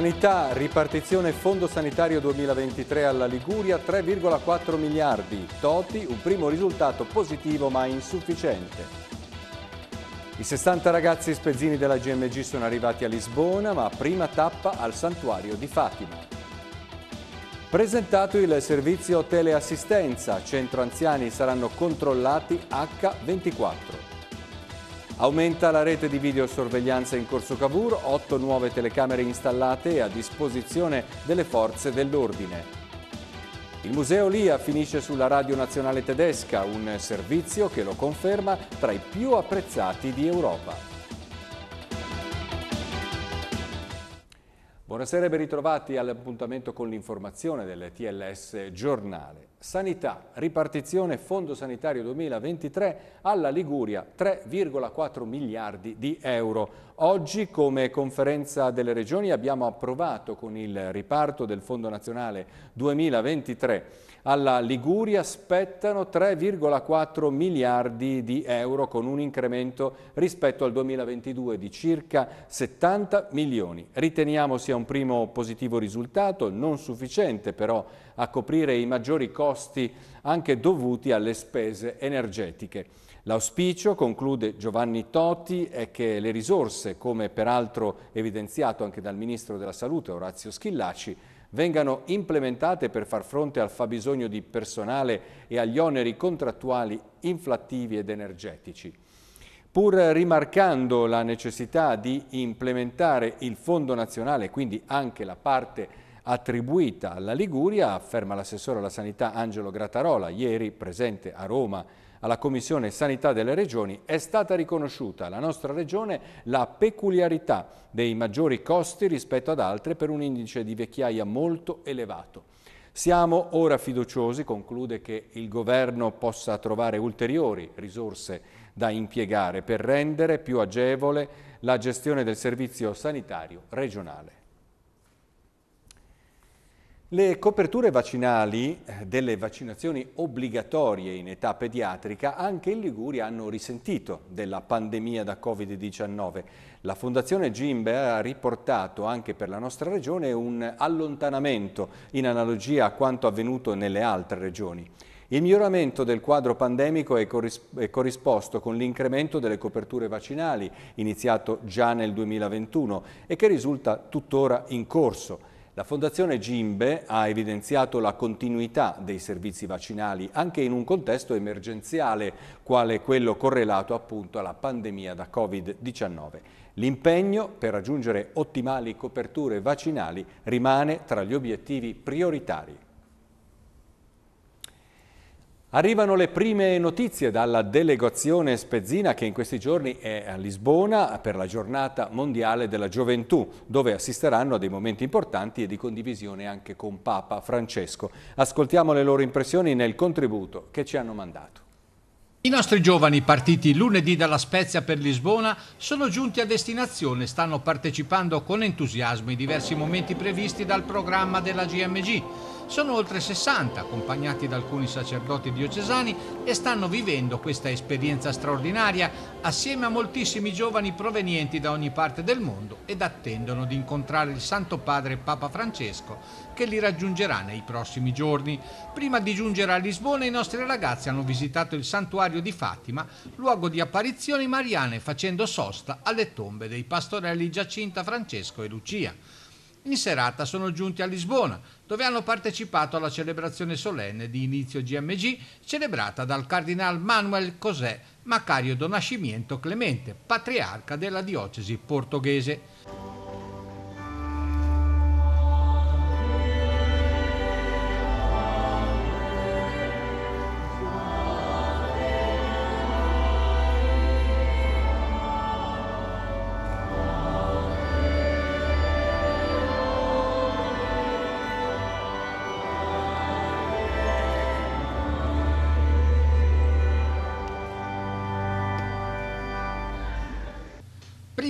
Sanità, ripartizione Fondo Sanitario 2023 alla Liguria, 3,4 miliardi. Toti, un primo risultato positivo ma insufficiente. I 60 ragazzi spezzini della GMG sono arrivati a Lisbona, ma prima tappa al santuario di Fatima. Presentato il servizio teleassistenza, centro anziani saranno controllati H24. Aumenta la rete di videosorveglianza in Corso Cavour, otto nuove telecamere installate e a disposizione delle forze dell'ordine. Il museo LIA finisce sulla Radio Nazionale Tedesca, un servizio che lo conferma tra i più apprezzati di Europa. Buonasera e ritrovati all'appuntamento con l'informazione del TLS Giornale. Sanità, ripartizione Fondo Sanitario 2023 alla Liguria 3,4 miliardi di euro. Oggi come conferenza delle regioni abbiamo approvato con il riparto del Fondo Nazionale 2023 alla Liguria spettano 3,4 miliardi di euro con un incremento rispetto al 2022 di circa 70 milioni. Riteniamo sia un primo positivo risultato, non sufficiente però a coprire i maggiori costi anche dovuti alle spese energetiche. L'auspicio, conclude Giovanni Toti, è che le risorse, come peraltro evidenziato anche dal Ministro della Salute Orazio Schillaci, vengano implementate per far fronte al fabbisogno di personale e agli oneri contrattuali inflattivi ed energetici. Pur rimarcando la necessità di implementare il Fondo nazionale, quindi anche la parte attribuita alla Liguria, afferma l'assessore alla sanità Angelo Grattarola, ieri presente a Roma alla Commissione Sanità delle Regioni, è stata riconosciuta alla nostra Regione la peculiarità dei maggiori costi rispetto ad altre per un indice di vecchiaia molto elevato. Siamo ora fiduciosi, conclude, che il Governo possa trovare ulteriori risorse da impiegare per rendere più agevole la gestione del servizio sanitario regionale. Le coperture vaccinali eh, delle vaccinazioni obbligatorie in età pediatrica anche in Liguria hanno risentito della pandemia da Covid-19. La Fondazione Gimbe ha riportato anche per la nostra regione un allontanamento in analogia a quanto avvenuto nelle altre regioni. Il miglioramento del quadro pandemico è, corrisposto con l'incremento delle coperture vaccinali, iniziato già nel 2021 e che risulta tuttora in corso. La Fondazione Gimbe ha evidenziato la continuità dei servizi vaccinali anche in un contesto emergenziale, quale quello correlato appunto alla pandemia da Covid-19. L'impegno per raggiungere ottimali coperture vaccinali rimane tra gli obiettivi prioritari. Arrivano le prime notizie dalla delegazione spezzina che in questi giorni è a Lisbona per la giornata mondiale della gioventù, dove assisteranno a dei momenti importanti e di condivisione anche con Papa Francesco. Ascoltiamo le loro impressioni nel contributo che ci hanno mandato. I nostri giovani partiti lunedì dalla Spezia per Lisbona sono giunti a destinazione e stanno partecipando con entusiasmo ai diversi momenti previsti dal programma della GMG. Sono oltre 60, accompagnati da alcuni sacerdoti diocesani, e stanno vivendo questa esperienza straordinaria assieme a moltissimi giovani provenienti da ogni parte del mondo ed attendono di incontrare il Santo Padre Papa Francesco, che li raggiungerà nei prossimi giorni. Prima di giungere a Lisbona, i nostri ragazzi hanno visitato il santuario di Fatima, luogo di apparizioni mariane, facendo sosta alle tombe dei pastorelli Giacinta, Francesco e Lucia in serata sono giunti a Lisbona, dove hanno partecipato alla celebrazione solenne di inizio GMG celebrata dal Cardinal Manuel José Macario Donascimento Clemente, patriarca della diocesi portoghese.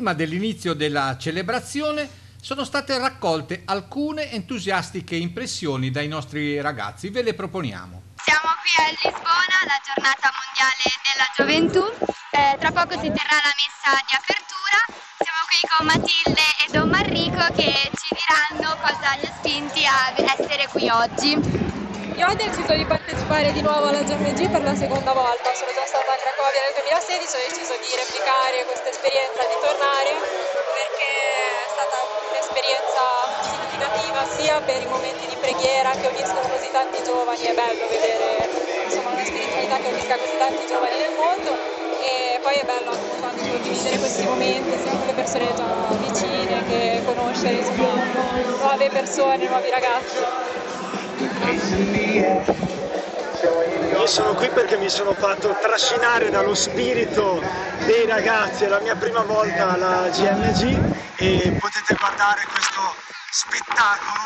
prima dell'inizio della celebrazione sono state raccolte alcune entusiastiche impressioni dai nostri ragazzi, ve le proponiamo. Siamo qui a Lisbona, la giornata mondiale della gioventù, eh, tra poco si terrà la messa di apertura, siamo qui con Matilde e Don Marrico che ci diranno cosa li ha spinti a essere qui oggi io ho deciso di partecipare di nuovo alla GFG per la seconda volta, sono già stata a Cracovia nel 2016, ho deciso di replicare questa esperienza, di tornare perché è stata un'esperienza significativa sia per i momenti di preghiera che ho visto così tanti giovani, è bello vedere insomma, una spiritualità che unisca così tanti giovani nel mondo e poi è bello appunto anche condividere questi momenti sia con le persone già vicine che conoscere insomma, nuove persone, nuovi ragazzi. Io sono qui perché mi sono fatto trascinare dallo spirito dei ragazzi, è la mia prima volta alla GMG e potete guardare questo spettacolo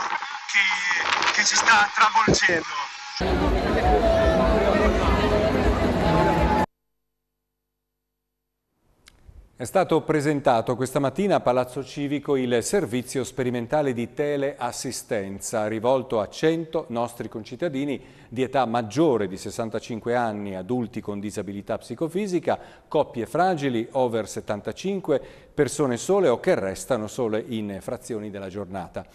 che, che ci sta travolgendo. È stato presentato questa mattina a Palazzo Civico il servizio sperimentale di teleassistenza rivolto a 100 nostri concittadini di età maggiore di 65 anni, adulti con disabilità psicofisica, coppie fragili, over 75, persone sole o che restano sole in frazioni della giornata.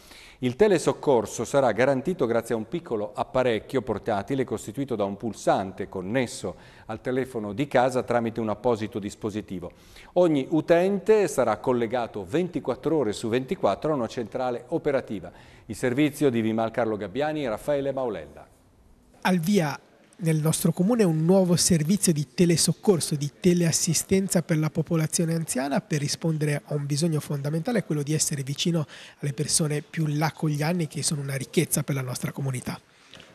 Il telesoccorso sarà garantito grazie a un piccolo apparecchio portatile costituito da un pulsante connesso al telefono di casa tramite un apposito dispositivo. Ogni utente sarà collegato 24 ore su 24 a una centrale operativa. Il servizio di Vimal Carlo Gabbiani e Raffaele Maulella. Al via nel nostro comune un nuovo servizio di telesoccorso, di teleassistenza per la popolazione anziana per rispondere a un bisogno fondamentale, quello di essere vicino alle persone più là con gli anni che sono una ricchezza per la nostra comunità.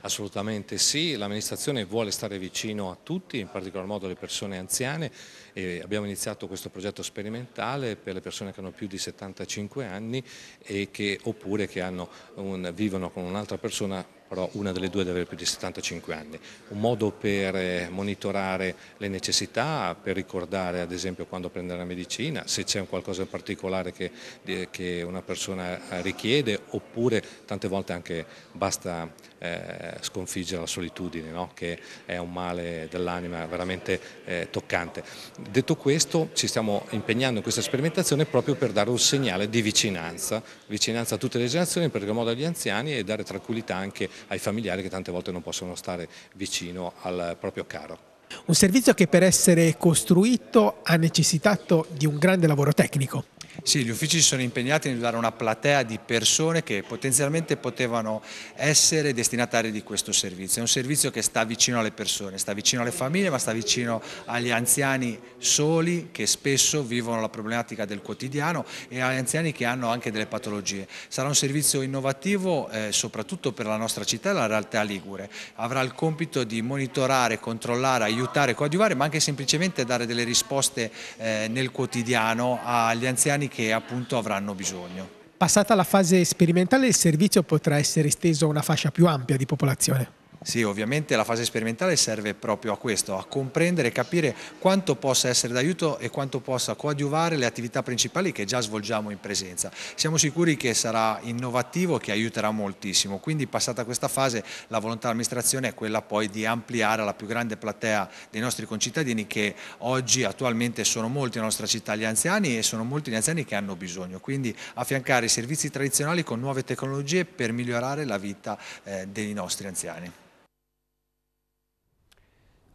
Assolutamente sì, l'amministrazione vuole stare vicino a tutti, in particolar modo alle persone anziane e abbiamo iniziato questo progetto sperimentale per le persone che hanno più di 75 anni e che, oppure che hanno un, vivono con un'altra persona però una delle due deve avere più di 75 anni. Un modo per eh, monitorare le necessità, per ricordare ad esempio quando prendere la medicina, se c'è un qualcosa in particolare che, eh, che, una persona eh, richiede oppure tante volte anche basta eh, sconfiggere la solitudine no? che è un male dell'anima veramente eh, toccante. Detto questo ci stiamo impegnando in questa sperimentazione proprio per dare un segnale di vicinanza, vicinanza a tutte le generazioni, in particolar modo agli anziani e dare tranquillità anche ai familiari che tante volte non possono stare vicino al proprio caro. Un servizio che per essere costruito ha necessitato di un grande lavoro tecnico. Sì, gli uffici si sono impegnati nel dare una platea di persone che potenzialmente potevano essere destinatari di questo servizio. È un servizio che sta vicino alle persone, sta vicino alle famiglie, ma sta vicino agli anziani soli che spesso vivono la problematica del quotidiano e agli anziani che hanno anche delle patologie. Sarà un servizio innovativo eh, soprattutto per la nostra città e la realtà ligure. Avrà il compito di monitorare, controllare, aiutare, coadiuvare, ma anche semplicemente dare delle risposte eh, nel quotidiano agli anziani giovani che appunto avranno bisogno. Passata la fase sperimentale il servizio potrà essere esteso a una fascia più ampia di popolazione? Sì, ovviamente la fase sperimentale serve proprio a questo, a comprendere e capire quanto possa essere d'aiuto e quanto possa coadiuvare le attività principali che già svolgiamo in presenza. Siamo sicuri che sarà innovativo e che aiuterà moltissimo, quindi passata questa fase la volontà dell'amministrazione è quella poi di ampliare alla più grande platea dei nostri concittadini che oggi attualmente sono molti nella nostra città gli anziani e sono molti gli anziani che hanno bisogno, quindi affiancare i servizi tradizionali con nuove tecnologie per migliorare la vita eh, dei nostri anziani.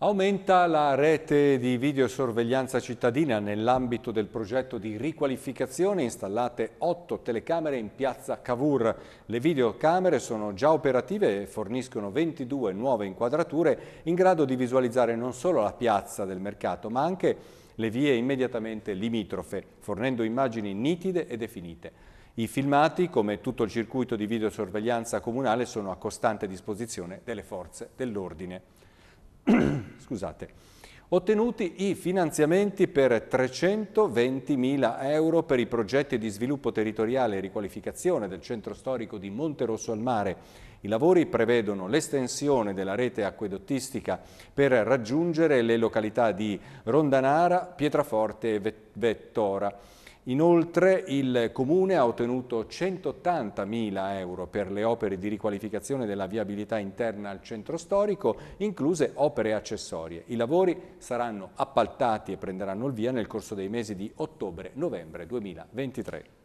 Aumenta la rete di videosorveglianza cittadina nell'ambito del progetto di riqualificazione installate otto telecamere in piazza Cavour. Le videocamere sono già operative e forniscono 22 nuove inquadrature in grado di visualizzare non solo la piazza del mercato ma anche le vie immediatamente limitrofe, fornendo immagini nitide e definite. I filmati, come tutto il circuito di videosorveglianza comunale, sono a costante disposizione delle forze dell'ordine. Scusate. Ottenuti i finanziamenti per 320.000 euro per i progetti di sviluppo territoriale e riqualificazione del centro storico di Monte Rosso al Mare. I lavori prevedono l'estensione della rete acquedottistica per raggiungere le località di Rondanara, Pietraforte e Vettora. Inoltre il Comune ha ottenuto 180.000 euro per le opere di riqualificazione della viabilità interna al centro storico, incluse opere accessorie. I lavori saranno appaltati e prenderanno il via nel corso dei mesi di ottobre-novembre 2023.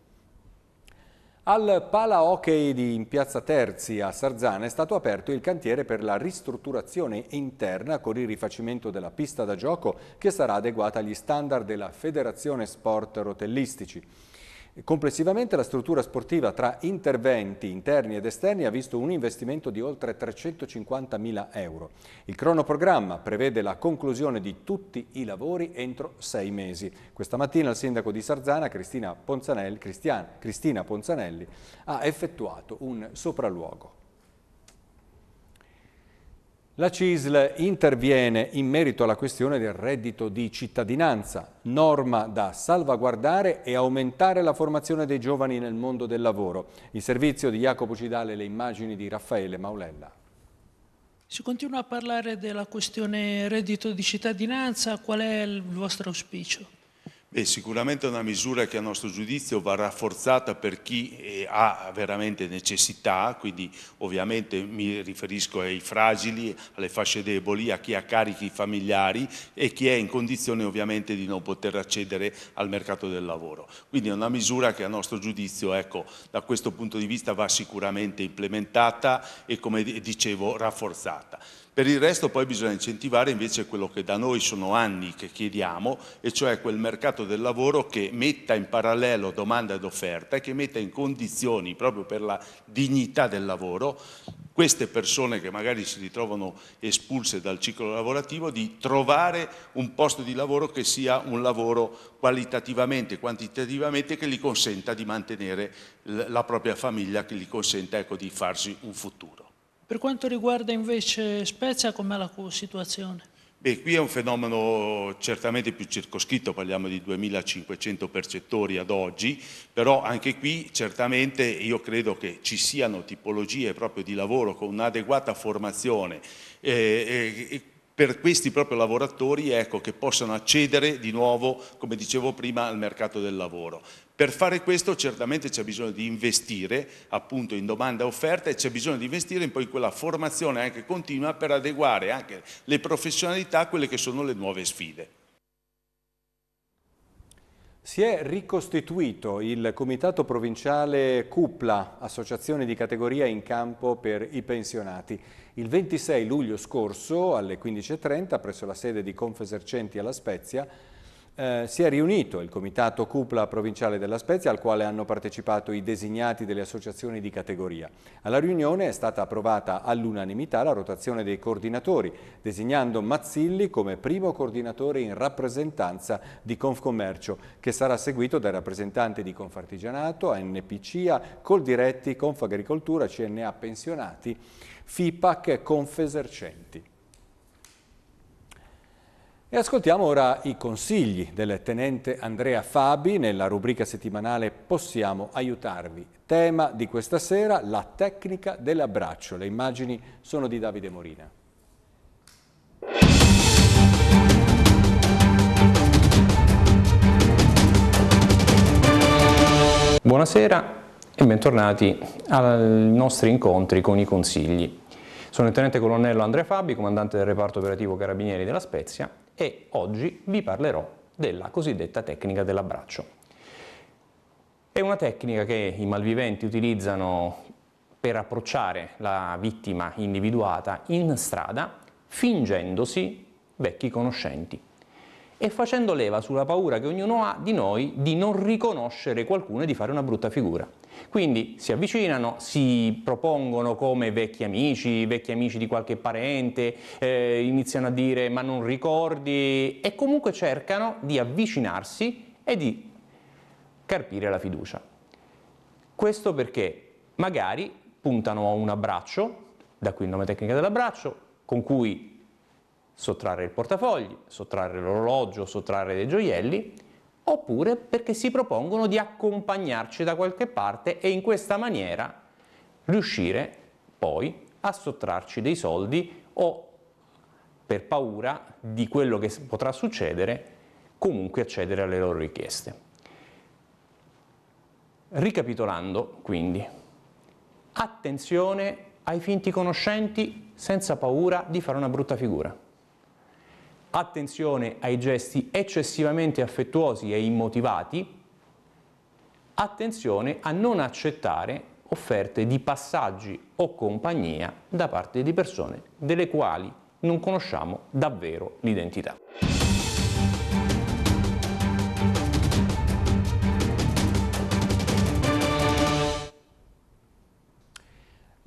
Al Pala Hockey di Piazza Terzi a Sarzana è stato aperto il cantiere per la ristrutturazione interna con il rifacimento della pista da gioco che sarà adeguata agli standard della Federazione Sport Rotellistici. Complessivamente la struttura sportiva tra interventi interni ed esterni ha visto un investimento di oltre 350 mila euro. Il cronoprogramma prevede la conclusione di tutti i lavori entro sei mesi. Questa mattina il sindaco di Sarzana, Cristina Ponzanelli, Cristina Ponzanelli ha effettuato un sopralluogo. La CISL interviene in merito alla questione del reddito di cittadinanza, norma da salvaguardare e aumentare la formazione dei giovani nel mondo del lavoro. Il servizio di Jacopo Cidale le immagini di Raffaele Maulella. Si continua a parlare della questione reddito di cittadinanza, qual è il vostro auspicio? Beh, sicuramente è una misura che a nostro giudizio va rafforzata per chi eh, ha veramente necessità, quindi ovviamente mi riferisco ai fragili, alle fasce deboli, a chi ha carichi familiari e chi è in condizione ovviamente di non poter accedere al mercato del lavoro. Quindi è una misura che a nostro giudizio ecco, da questo punto di vista va sicuramente implementata e come dicevo rafforzata. Per il resto poi bisogna incentivare invece quello che da noi sono anni che chiediamo, e cioè quel mercato del lavoro che metta in parallelo domanda ed offerta e che metta in condizioni, proprio per la dignità del lavoro, queste persone che magari si ritrovano espulse dal ciclo lavorativo di trovare un posto di lavoro che sia un lavoro qualitativamente, quantitativamente che gli consenta di mantenere la propria famiglia, che gli consenta ecco, di farsi un futuro. Per quanto riguarda invece Spezia, com'è la situazione? Beh, qui è un fenomeno certamente più circoscritto, parliamo di 2.500 percettori ad oggi, però anche qui certamente io credo che ci siano tipologie proprio di lavoro con un'adeguata formazione. Eh, eh, per questi proprio lavoratori ecco, che possano accedere di nuovo, come dicevo prima, al mercato del lavoro. Per fare questo certamente c'è bisogno di investire appunto in domanda e offerta e c'è bisogno di investire in poi quella formazione anche continua per adeguare anche le professionalità a quelle che sono le nuove sfide. Si è ricostituito il comitato provinciale CUPLA, associazione di categoria in campo per i pensionati. Il 26 luglio scorso alle 15.30 presso la sede di Confesercenti alla Spezia eh, si è riunito il Comitato Cupla Provinciale della Spezia al quale hanno partecipato i designati delle associazioni di categoria. Alla riunione è stata approvata all'unanimità la rotazione dei coordinatori, designando Mazzilli come primo coordinatore in rappresentanza di Confcommercio, che sarà seguito dai rappresentanti di Confartigianato, ANPCA, Coldiretti, Confagricoltura, CNA Pensionati, FIPAC e Confesercenti. E ascoltiamo ora i consigli del tenente Andrea Fabi nella rubrica settimanale Possiamo aiutarvi. Tema di questa sera, la tecnica dell'abbraccio. Le immagini sono di Davide Morina. Buonasera e bentornati ai nostri incontri con i consigli. Sono il tenente colonnello Andrea Fabi, comandante del reparto operativo Carabinieri della Spezia e oggi vi parlerò della cosiddetta tecnica dell'abbraccio. È una tecnica che i malviventi utilizzano per approcciare la vittima individuata in strada fingendosi vecchi conoscenti e facendo leva sulla paura che ognuno ha di noi di non riconoscere qualcuno e di fare una brutta figura. Quindi si avvicinano, si propongono come vecchi amici, vecchi amici di qualche parente, eh, iniziano a dire ma non ricordi e comunque cercano di avvicinarsi e di carpire la fiducia. Questo perché magari puntano a un abbraccio, da qui il nome tecnico dell'abbraccio, con cui sottrarre il portafogli, sottrarre l'orologio, sottrarre dei gioielli, oppure perché si propongono di accompagnarci da qualche parte e in questa maniera riuscire poi a sottrarci dei soldi o per paura di quello che potrà succedere comunque accedere alle loro richieste. Ricapitolando quindi, attenzione ai finti conoscenti senza paura di fare una brutta figura attenzione ai gesti eccessivamente affettuosi e immotivati, attenzione a non accettare offerte di passaggi o compagnia da parte di persone delle quali non conosciamo davvero l'identità.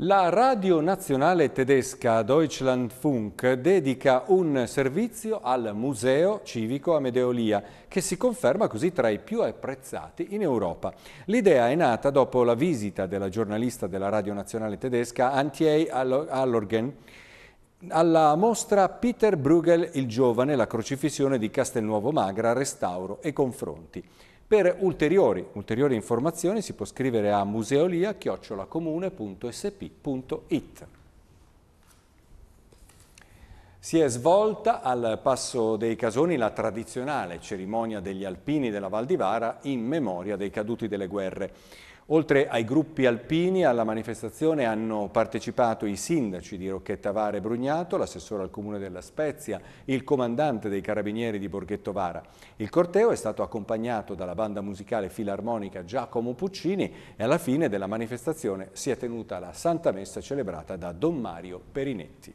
La radio nazionale tedesca Deutschlandfunk dedica un servizio al Museo Civico Amedeolia, che si conferma così tra i più apprezzati in Europa. L'idea è nata dopo la visita della giornalista della radio nazionale tedesca Antje Allorgen alla mostra Peter Bruegel il Giovane, la crocifissione di Castelnuovo Magra, restauro e confronti. Per ulteriori, ulteriori informazioni si può scrivere a museolia-comune.sp.it. Si è svolta al Passo dei Casoni la tradizionale cerimonia degli alpini della Val di Vara in memoria dei caduti delle guerre. Oltre ai gruppi alpini, alla manifestazione hanno partecipato i sindaci di Rocchettavara e Brugnato, l'assessore al comune della Spezia, il comandante dei carabinieri di Borghetto Vara. Il corteo è stato accompagnato dalla banda musicale filarmonica Giacomo Puccini e alla fine della manifestazione si è tenuta la Santa Messa celebrata da Don Mario Perinetti.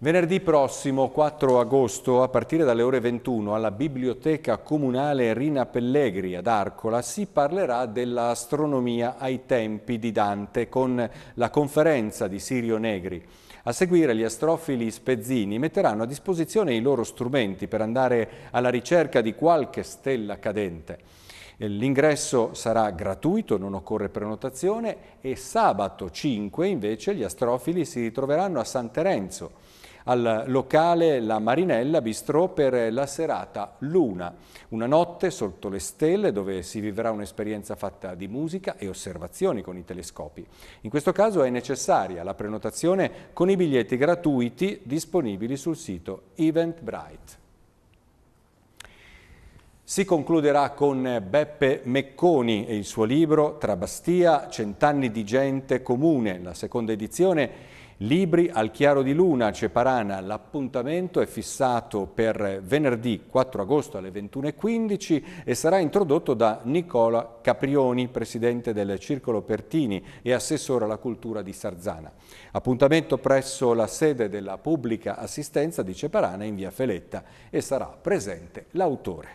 Venerdì prossimo, 4 agosto, a partire dalle ore 21, alla Biblioteca Comunale Rina Pellegri ad Arcola si parlerà dell'astronomia ai tempi di Dante con la conferenza di Sirio Negri. A seguire gli astrofili spezzini metteranno a disposizione i loro strumenti per andare alla ricerca di qualche stella cadente. L'ingresso sarà gratuito, non occorre prenotazione e sabato 5 invece gli astrofili si ritroveranno a San Terenzo al locale La Marinella Bistrò per la serata Luna, una notte sotto le stelle dove si vivrà un'esperienza fatta di musica e osservazioni con i telescopi. In questo caso è necessaria la prenotazione con i biglietti gratuiti disponibili sul sito Eventbrite. Si concluderà con Beppe Mecconi e il suo libro Tra Trabastia, cent'anni di gente comune, la seconda edizione Libri al chiaro di luna, Ceparana, l'appuntamento è fissato per venerdì 4 agosto alle 21.15 e sarà introdotto da Nicola Caprioni, presidente del Circolo Pertini e assessore alla cultura di Sarzana. Appuntamento presso la sede della pubblica assistenza di Ceparana in via Feletta e sarà presente l'autore.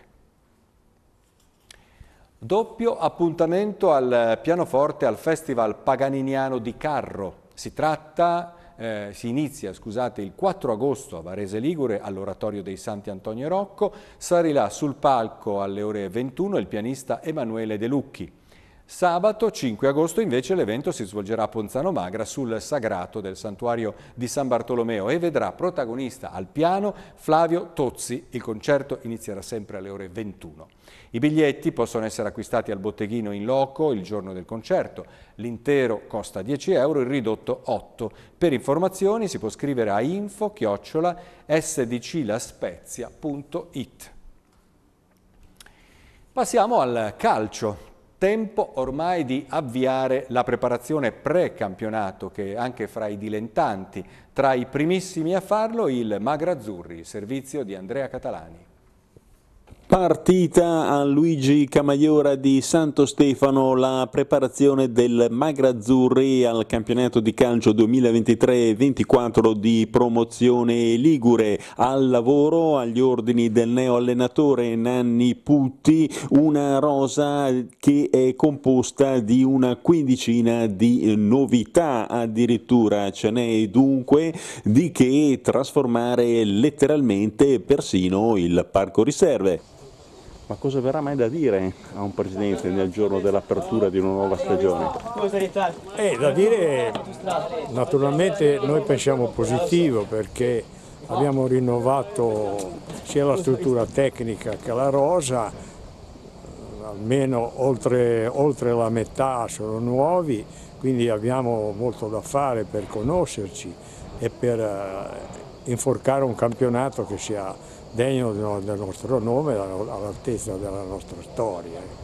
Doppio appuntamento al pianoforte al Festival Paganiniano di Carro, si tratta... Eh, si inizia scusate, il 4 agosto a Varese Ligure all'Oratorio dei Santi Antonio e Rocco, là sul palco alle ore 21 il pianista Emanuele De Lucchi. Sabato 5 agosto invece l'evento si svolgerà a Ponzano Magra sul sagrato del santuario di San Bartolomeo e vedrà protagonista al piano Flavio Tozzi. Il concerto inizierà sempre alle ore 21. I biglietti possono essere acquistati al botteghino in loco il giorno del concerto. L'intero costa 10 euro, il ridotto 8. Per informazioni si può scrivere a info-sdclaspezia.it. chiocciola Passiamo al calcio. Tempo ormai di avviare la preparazione pre-campionato che anche fra i dilentanti Tra i primissimi a farlo il Magra Azzurri, servizio di Andrea Catalani. Partita a Luigi Camaiora di Santo Stefano, la preparazione del Magrazzurri al campionato di calcio 2023-24 di promozione Ligure. Al lavoro, agli ordini del neo allenatore Nanni Putti, una rosa che è composta di una quindicina di novità addirittura. Ce n'è dunque di che trasformare letteralmente persino il parco riserve ma cosa verrà mai da dire a un presidente nel giorno dell'apertura di una nuova stagione? Eh, da dire, naturalmente noi pensiamo positivo perché abbiamo rinnovato sia la struttura tecnica che la rosa, almeno oltre, oltre la metà sono nuovi, quindi abbiamo molto da fare per conoscerci e per eh, inforcare un campionato che sia degno del nostro nome, all'altezza della nostra storia. Ecco.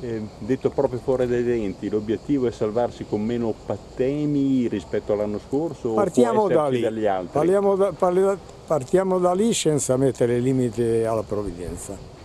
Eh, detto proprio fuori dai denti, l'obiettivo è salvarsi con meno patemi rispetto all'anno scorso? Partiamo da lì, da, parla, partiamo da lì senza mettere limiti alla provvidenza.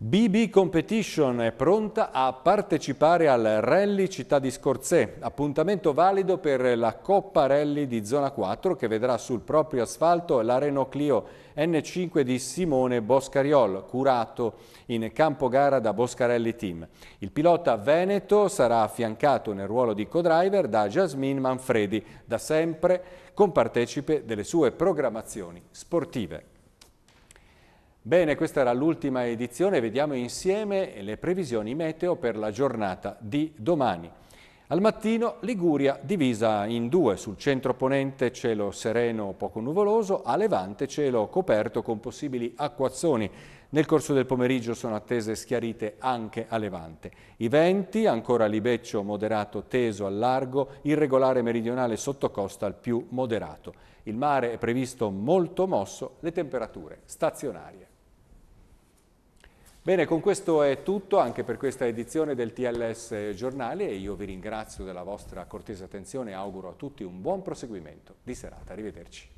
BB Competition è pronta a partecipare al Rally Città di Scorzè, appuntamento valido per la Coppa Rally di Zona 4 che vedrà sul proprio asfalto la Renault Clio N5 di Simone Boscariol, curato in campo gara da Boscarelli Team. Il pilota Veneto sarà affiancato nel ruolo di co-driver da Jasmine Manfredi, da sempre compartecipe delle sue programmazioni sportive. Bene, questa era l'ultima edizione, vediamo insieme le previsioni meteo per la giornata di domani. Al mattino Liguria divisa in due, sul centro ponente cielo sereno o poco nuvoloso, a levante cielo coperto con possibili acquazzoni. Nel corso del pomeriggio sono attese schiarite anche a levante. I venti, ancora libeccio moderato teso al largo, irregolare meridionale sottocosta al più moderato. Il mare è previsto molto mosso, le temperature stazionarie. Bene, con questo è tutto anche per questa edizione del TLS Giornale e io vi ringrazio della vostra cortese attenzione e auguro a tutti un buon proseguimento di serata. Arrivederci.